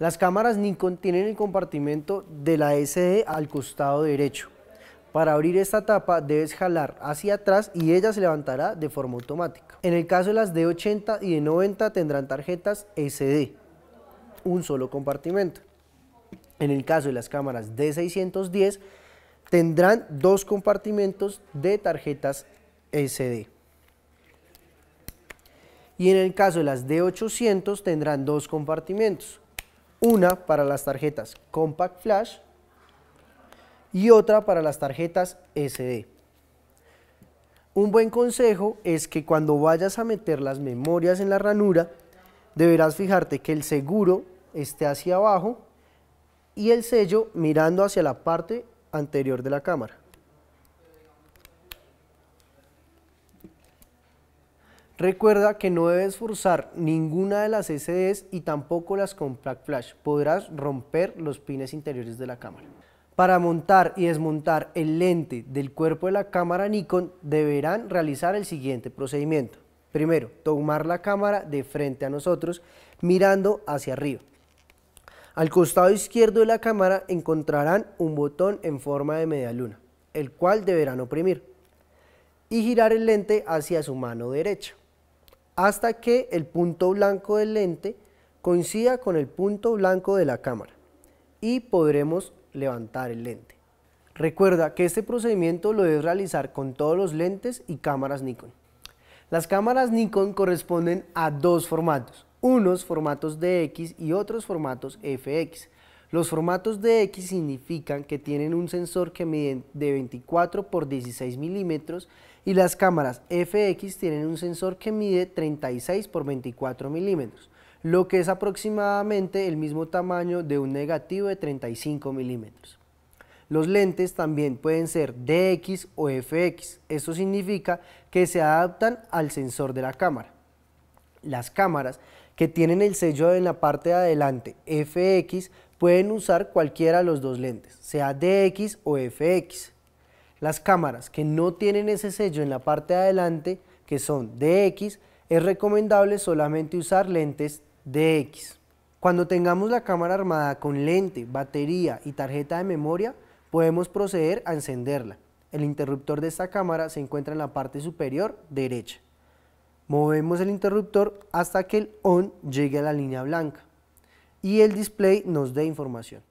Las cámaras Nikon tienen el compartimento de la SD al costado derecho. Para abrir esta tapa debes jalar hacia atrás y ella se levantará de forma automática. En el caso de las D80 y D90 tendrán tarjetas SD, un solo compartimento. En el caso de las cámaras D610 tendrán dos compartimentos de tarjetas SD. Y en el caso de las D800 tendrán dos compartimentos. Una para las tarjetas Compact Flash y otra para las tarjetas SD. Un buen consejo es que cuando vayas a meter las memorias en la ranura, deberás fijarte que el seguro esté hacia abajo y el sello mirando hacia la parte anterior de la cámara. Recuerda que no debes forzar ninguna de las SDs y tampoco las con Black Flash. Podrás romper los pines interiores de la cámara. Para montar y desmontar el lente del cuerpo de la cámara Nikon deberán realizar el siguiente procedimiento. Primero, tomar la cámara de frente a nosotros mirando hacia arriba. Al costado izquierdo de la cámara encontrarán un botón en forma de media luna, el cual deberán oprimir y girar el lente hacia su mano derecha hasta que el punto blanco del lente coincida con el punto blanco de la cámara y podremos levantar el lente. Recuerda que este procedimiento lo debes realizar con todos los lentes y cámaras Nikon. Las cámaras Nikon corresponden a dos formatos, unos formatos DX y otros formatos FX. Los formatos DX significan que tienen un sensor que mide de 24 por 16 milímetros y las cámaras FX tienen un sensor que mide 36 por 24 milímetros, lo que es aproximadamente el mismo tamaño de un negativo de 35 milímetros. Los lentes también pueden ser DX o FX, esto significa que se adaptan al sensor de la cámara. Las cámaras que tienen el sello en la parte de adelante FX pueden usar cualquiera de los dos lentes, sea DX o FX. Las cámaras que no tienen ese sello en la parte de adelante, que son DX, es recomendable solamente usar lentes DX. Cuando tengamos la cámara armada con lente, batería y tarjeta de memoria, podemos proceder a encenderla. El interruptor de esta cámara se encuentra en la parte superior derecha. Movemos el interruptor hasta que el ON llegue a la línea blanca y el display nos dé información.